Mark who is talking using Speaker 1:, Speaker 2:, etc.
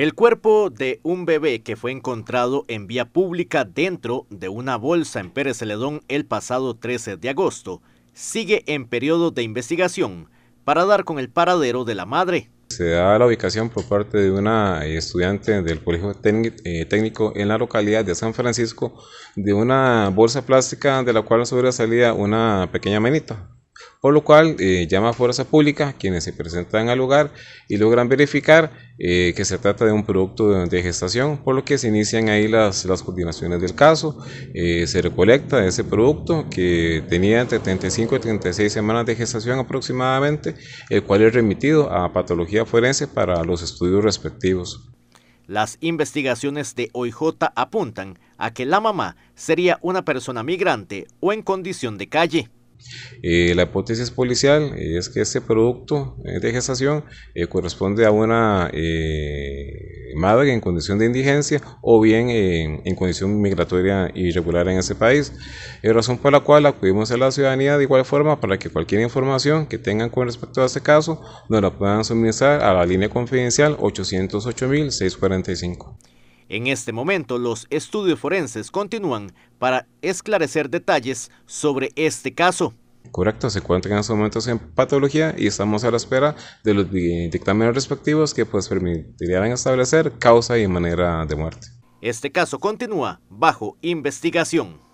Speaker 1: El cuerpo de un bebé que fue encontrado en vía pública dentro de una bolsa en Pérez Celedón el pasado 13 de agosto sigue en periodo de investigación para dar con el paradero de la madre.
Speaker 2: Se da la ubicación por parte de una estudiante del Colegio eh, Técnico en la localidad de San Francisco de una bolsa plástica de la cual sobresalía una pequeña menita por lo cual eh, llama a Fuerza Pública, quienes se presentan al lugar y logran verificar eh, que se trata de un producto de, gestación, por lo que se inician ahí las, las coordinaciones del caso, eh, se recolecta ese producto que tenía entre 35 y 36 semanas de gestación aproximadamente, el cual es remitido a patología forense para los estudios respectivos.
Speaker 1: Las investigaciones de OIJ apuntan a que la mamá sería una persona migrante o en condición de calle.
Speaker 2: Eh, la hipótesis policial es que este producto eh, de gestación eh, corresponde a una madre en condición de indigencia o bien en condición migratoria irregular en ese país, Es razón por la cual acudimos a la ciudadanía de igual forma para que cualquier información que tengan con respecto a este caso nos la puedan suministrar a la línea confidencial 645.
Speaker 1: En este momento, los estudios forenses continúan para esclarecer detalles sobre este caso.
Speaker 2: Correcto, se encuentran en estos momentos en patología y estamos a la espera de los dictámenes respectivos que pues permitirían establecer causa y manera de muerte.
Speaker 1: Este caso continúa bajo investigación.